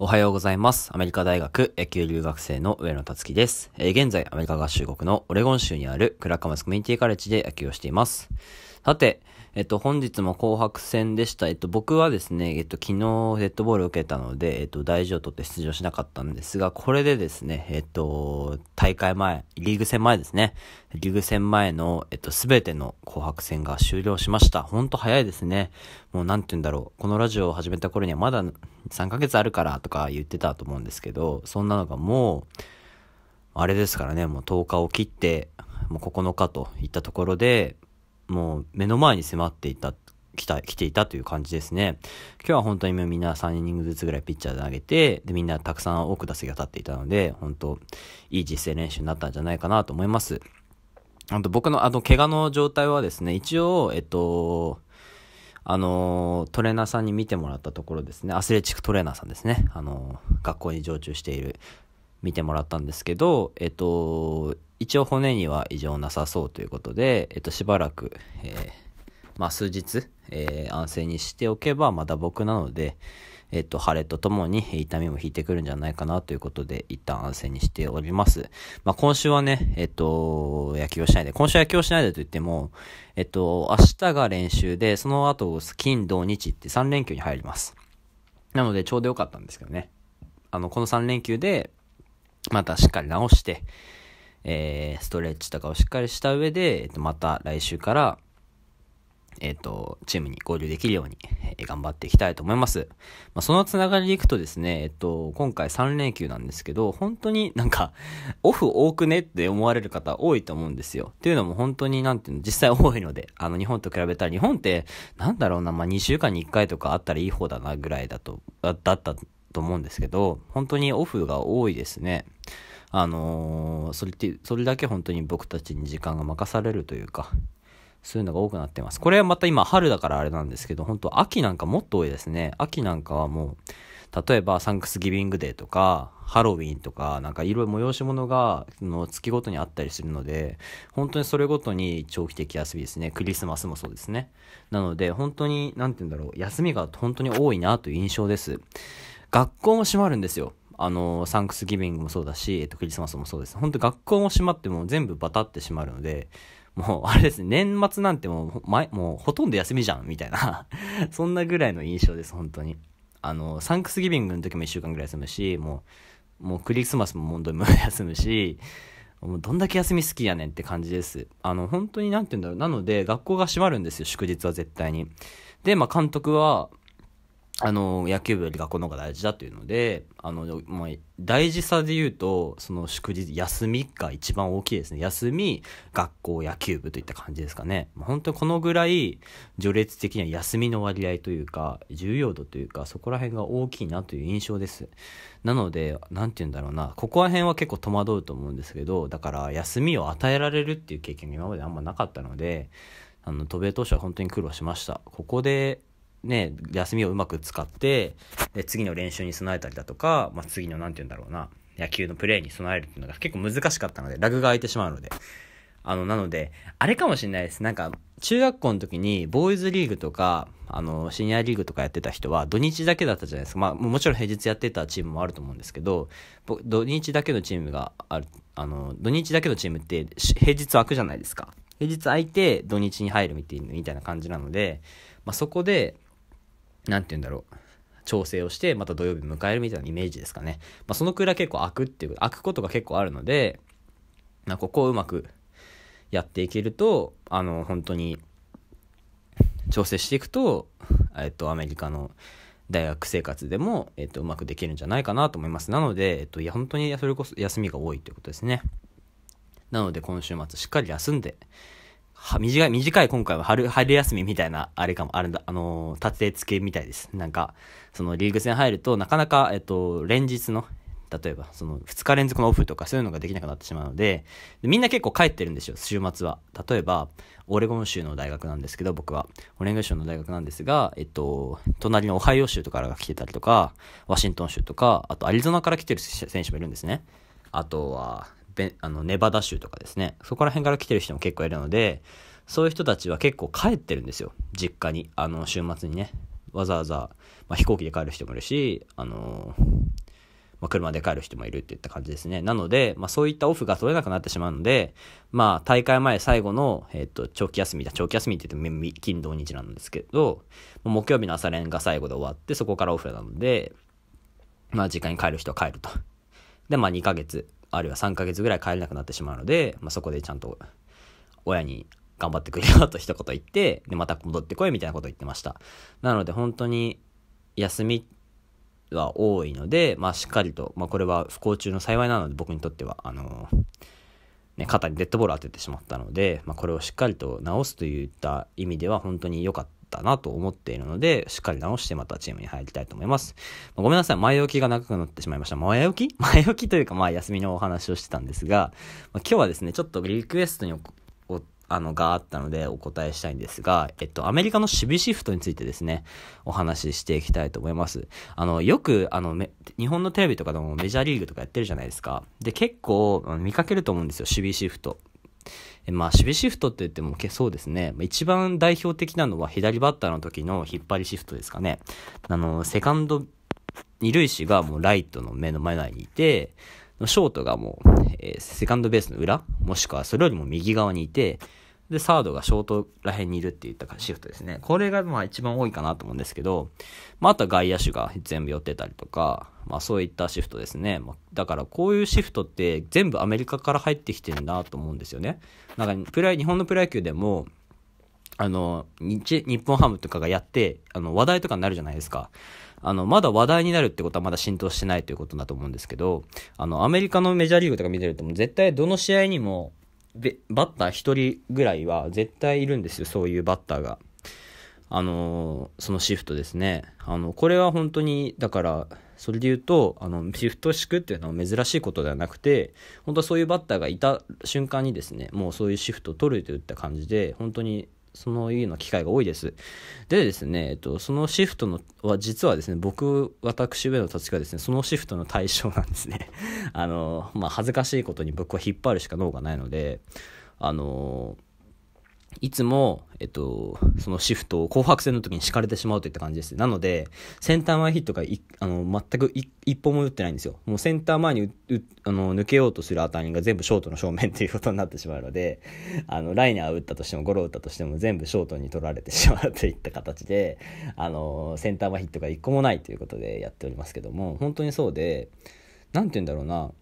おはようございます。アメリカ大学野球留学生の上野達樹です。えー、現在、アメリカ合衆国のオレゴン州にあるクラカマスコミュニティカレッジで野球をしています。さて、えっと、本日も紅白戦でした。えっと、僕はですね、えっと、昨日デッドボールを受けたので、えっと、大事を取って出場しなかったんですが、これでですね、えっと、大会前、リーグ戦前ですね、リーグ戦前の、えっと、すべての紅白戦が終了しました。ほんと早いですね。もう、なんて言うんだろう。このラジオを始めた頃にはまだ3ヶ月あるからとか言ってたと思うんですけど、そんなのがもう、あれですからね、もう10日を切って、もう9日といったところで、もう目の前に迫っていた、来た、来ていたという感じですね。今日は本当にみんな3イニングずつぐらいピッチャーで投げて、で、みんなたくさん多く打席が立っていたので、本当いい実践練習になったんじゃないかなと思います。あと僕のあの、怪我の状態はですね、一応、えっと、あの、トレーナーさんに見てもらったところですね、アスレチックトレーナーさんですね、あの、学校に常駐している、見てもらったんですけど、えっと、一応骨には異常なさそうということで、えっと、しばらく、えー、まあ、数日、えー、安静にしておけば、まだ僕なので、えっと、晴れとともに痛みも引いてくるんじゃないかなということで、一旦安静にしております。まあ、今週はね、えっと、野球をしないで、今週野球をしないでと言っても、えっと、明日が練習で、その後、金、土、日って3連休に入ります。なので、ちょうど良かったんですけどね。あの、この3連休で、またしっかり直して、えー、ストレッチとかをしっかりした上で、えっと、また来週から、えっ、と、チームに合流できるように、頑張っていきたいと思います。まあ、そのつながりでいくとですね、えっと、今回3連休なんですけど、本当に なんか、オフ多くねって思われる方多いと思うんですよ。っていうのも本当になんていうの、実際多いので、あの、日本と比べたら、日本って、なんだろうな、まあ、2週間に1回とかあったらいい方だなぐらいだと、だだったと思うんですけど、本当にオフが多いですね。あのー、それって、それだけ本当に僕たちに時間が任されるというか、そういうのが多くなってます。これはまた今春だからあれなんですけど、本当秋なんかもっと多いですね。秋なんかはもう、例えばサンクスギビングデーとか、ハロウィンとか、なんかいろいろ催し物がの月ごとにあったりするので、本当にそれごとに長期的休みですね。クリスマスもそうですね。なので、本当に、なんて言うんだろう、休みが本当に多いなという印象です。学校も閉まるんですよ。あの、サンクスギビングもそうだし、えっと、クリスマスもそうです。本当学校も閉まっても全部バタって閉まるので、もうあれですね、年末なんてもう、前、もうほとんど休みじゃん、みたいな そんなぐらいの印象です、本当に。あの、サンクスギビングの時も1週間ぐらい休むし、もう、もうクリスマスも本当に休むし、もうどんだけ休み好きやねんって感じです。あの、本当に何て言うんだろう。なので、学校が閉まるんですよ、祝日は絶対に。で、まあ監督は、あの野球部より学校の方が大事だというのであの、まあ、大事さで言うとその祝日休みが一番大きいですね休み学校野球部といった感じですかね、ま本当にこのぐらい序列的には休みの割合というか重要度というかそこら辺が大きいなという印象ですなので何て言うんだろうなここら辺は結構戸惑うと思うんですけどだから休みを与えられるっていう経験が今まであんまなかったのであの渡米投手は本当に苦労しましたここでね、休みをうまく使って、で、次の練習に備えたりだとか、まあ、次の、なんて言うんだろうな、野球のプレーに備えるっていうのが結構難しかったので、ラグが空いてしまうので。あの、なので、あれかもしれないです。なんか、中学校の時に、ボーイズリーグとか、あの、シニアリーグとかやってた人は、土日だけだったじゃないですか。まあ、もちろん平日やってたチームもあると思うんですけど、土日だけのチームがある、あの、土日だけのチームって、平日空くじゃないですか。平日空いて、土日に入るみたいな感じなので、まあ、そこで、何て言うんだろう。調整をして、また土曜日迎えるみたいなイメージですかね。まあ、そのくらい結構開くっていう、開くことが結構あるので、まここをうまくやっていけると、あの、本当に、調整していくと、えっと、アメリカの大学生活でも、えっと、うまくできるんじゃないかなと思います。なので、えっと、いや、本当にそれこそ休みが多いということですね。なので、今週末しっかり休んで、は、短い、短い今回は春、春休みみたいな、あれかも、あるんだ、あのー、立て付けみたいです。なんか、そのリーグ戦入ると、なかなか、えっと、連日の、例えば、その2日連続のオフとかそういうのができなくなってしまうので、みんな結構帰ってるんですよ、週末は。例えば、オレゴン州の大学なんですけど、僕は。オレゴン州の大学なんですが、えっと、隣のオハイオ州とかが来てたりとか、ワシントン州とか、あとアリゾナから来てる選手もいるんですね。あとは、ベあのネバダ州とかですねそこら辺から来てる人も結構いるのでそういう人たちは結構帰ってるんですよ実家にあの週末にねわざわざ、まあ、飛行機で帰る人もいるしあのまあ、車で帰る人もいるっていった感じですね。なので、まあ、そういったオフが取れなくなってしまうので、まあ、大会前最後の、えっ、ー、と、長期休みだ、長期休みって言っても、金土日なんですけど、木曜日の朝練が最後で終わって、そこからオフなので、まあ、時に帰る人は帰ると。で、まあ、2ヶ月あるいは3ヶ月ぐらい帰れなくなってしまうので、まあ、そこでちゃんと親に頑張ってくれよと一言言って、で、また戻ってこいみたいなこと言ってました。なので本当に休みは多いので、まあ、しっかりと、まあ、これは不幸中の幸いなので僕にとっては、あのー、ね、肩にデッドボール当ててしまったので、まあ、これをしっかりと直すといった意味では本当に良かっったなと思っているので、しっかり直してまたチームに入りたいと思います。まあ、ごめんなさい、前置きが長くなってしまいました。前置き 前置きというか、まあ、休みのお話をしてたんですが、まあ、今日はですね、ちょっとリクエストにあの、があったのでお答えしたいんですが、えっと、アメリカの守備シフトについてですね、お話ししていきたいと思います。あの、よく、あの、日本のテレビとかでもメジャーリーグとかやってるじゃないですか。で、結構見かけると思うんですよ、守備シフト。まあ、守備シフトって言っても、そうですね。一番代表的なのは左バッターの時の引っ張りシフトですかね。あの、セカンド、二塁手がもうライトの目の前にいて、ショートがもう、えー、セカンドベースの裏、もしくはそれよりも右側にいて、で、サードがショートら辺にいるって言ったシフトですね。これがまあ一番多いかなと思うんですけど、まあ、あとは外野手が全部寄ってたりとか、まあそういったシフトですね。まだからこういうシフトって全部アメリカから入ってきてるなと思うんですよね。なんかプライ、日本のプロ野球でも、あの、日、日本ハムとかがやって、あの、話題とかになるじゃないですか。あの、まだ話題になるってことはまだ浸透してないということだと思うんですけど、あの、アメリカのメジャーリーグとか見てるともう絶対どの試合にも、でバッター1人ぐらいは絶対いるんですよ、そういうバッターが。あのー、そのシフトですね。あの、これは本当に、だから、それで言うと、あの、シフト敷くっていうのは珍しいことではなくて、本当はそういうバッターがいた瞬間にですね、もうそういうシフトを取るといった感じで、本当にそのいうような機会が多いです。でですね、えっと、そのシフトのは実はですね、僕、私、上立ちがですね、そのシフトの対象なんですね。あの、まあ、恥ずかしいことに僕は引っ張るしか脳がないので、あのいつも、えっと、そのシフトを紅白戦の時に敷かれてしまうといった感じです。なので、センター前ヒットがいあの全く一歩も打ってないんですよ。もうセンター前にあの抜けようとする当たりが全部ショートの正面ということになってしまうので、あの、ライナー打ったとしても、ゴロ打ったとしても全部ショートに取られてしまうといった形で、あの、センター前ヒットが一個もないということでやっておりますけども、本当にそうで、なんて言うんだろうな、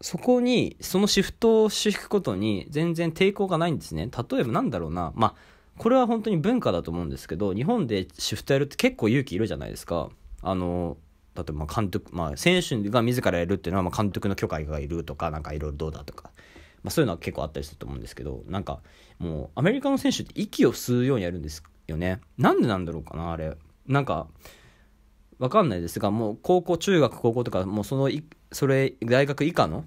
そこに、そのシフトを敷くことに全然抵抗がないんですね。例えばなんだろうな、まあ、これは本当に文化だと思うんですけど、日本でシフトやるって結構勇気いるじゃないですか。あの、例えば監督、まあ、選手が自らやるっていうのは、ま監督の許可がいるとか、なんかいろいろどうだとか。まあ、そういうのは結構あったりすると思うんですけどなんかもうアメリカの選手って息を吸うようにやるんですよねなんでなんだろうかなあれなんかわかんないですが、もう高校、中学、高校とか、もうそのい、それ、大学以下の、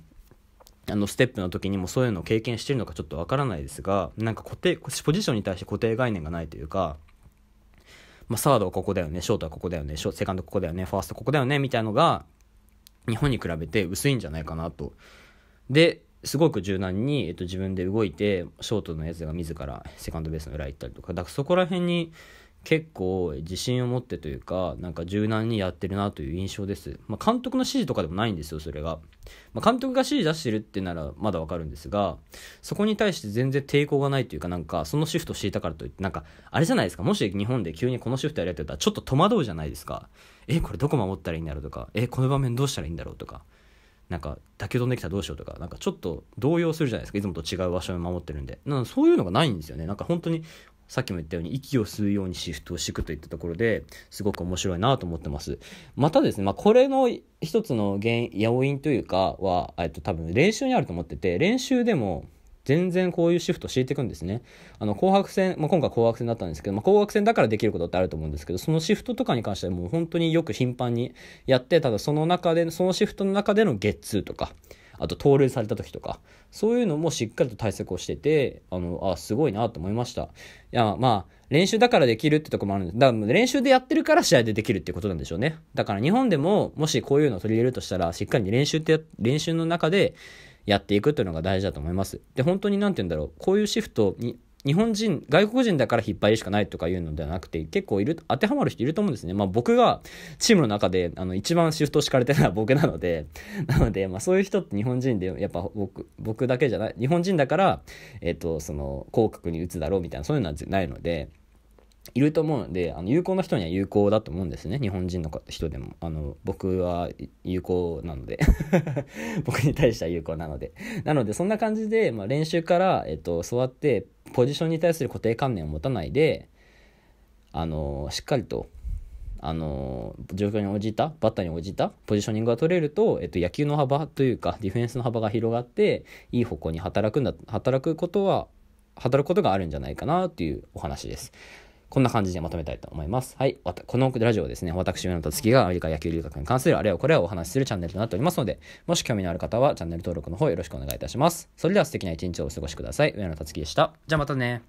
あの、ステップの時にもそういうのを経験してるのかちょっとわからないですが、なんか固定、ポジションに対して固定概念がないというか、まあ、サードはここだよね、ショートはここだよね、セカンドここだよね、ファーストここだよね、みたいのが、日本に比べて薄いんじゃないかなと。で、すごく柔軟に、えっと、自分で動いて、ショートのやつが自らセカンドベースの裏行ったりとか、だからそこら辺に、結構自信を持ってというか、なんか柔軟にやってるなという印象です。まあ、監督の指示とかでもないんですよ、それが。まあ、監督が指示出してるってならまだわかるんですが、そこに対して全然抵抗がないというか、なんかそのシフトを敷いたからといって、なんかあれじゃないですか、もし日本で急にこのシフトやられてたらちょっと戸惑うじゃないですか。え、これどこ守ったらいいんだろうとか、え、この場面どうしたらいいんだろうとか。なんか打球飛んできたらどうしようとかなんかちょっと動揺するじゃないですかいつもと違う場所を守ってるんでなんそういうのがないんですよねなんか本当にさっきも言ったように息を吸うようにシフトを敷くといったところですごく面白いなと思ってます。またですね、まあ、これの一つの原因、要因というかは、えっと、多分練習にあると思ってて、練習でも全然こういうシフト敷いていくんですね。あの、紅白戦、まあ、今回紅白戦だったんですけど、まあ、紅白戦だからできることってあると思うんですけど、そのシフトとかに関してはもう本当によく頻繁にやって、ただその中で、そのシフトの中でのゲッツーとか、あと盗塁された時とか、そういうのもしっかりと対策をしてて、あの、あ、すごいなと思いました。いや、まあ、練習だからできるってとこもあるんです。だから練習でやってるから試合でできるってことなんでしょうね。だから日本でも、もしこういうのを取り入れるとしたら、しっかり練習って、練習の中でやっていくっていうのが大事だと思います。で、本当に何て言うんだろう、こういうシフトに、日本人、外国人だから引っ張りしかないとかいうのではなくて、結構いる、当てはまる人いると思うんですね。まあ僕がチームの中で、あの、一番シフト敷かれてるのは 僕なので、なので、まあそういう人って日本人で、やっぱ僕、僕だけじゃない、日本人だから、えっ、と、その、広角に打つだろうみたいな、そういうのはないので、いると思うので、あの、有効な人には有効だと思うんですね。日本人の人でも。あの、僕は有効なので 僕に対しては有効なので。なので、そんな感じで、まあ、練習から、えっと、座って、ポジションに対する固定観念を持たないで、あのしっかりと、あの状況に応じた、バッターに応じたポジショニングが取れると、えっと、野球の幅というか、ディフェンスの幅が広がって、いい方向に働くんだ、働くことは、働くことがあるんじゃないかなというお話です。こんな感じでまとめたいと思います。はい。このラジオですね、私、上野達月がアメリカ野球留学に関するあれをこれをお話しするチャンネルとなっておりますので、もし興味のある方はチャンネル登録の方よろしくお願いいたします。それでは素敵な一日をお過ごしください。上野達月でした。じゃあまたね。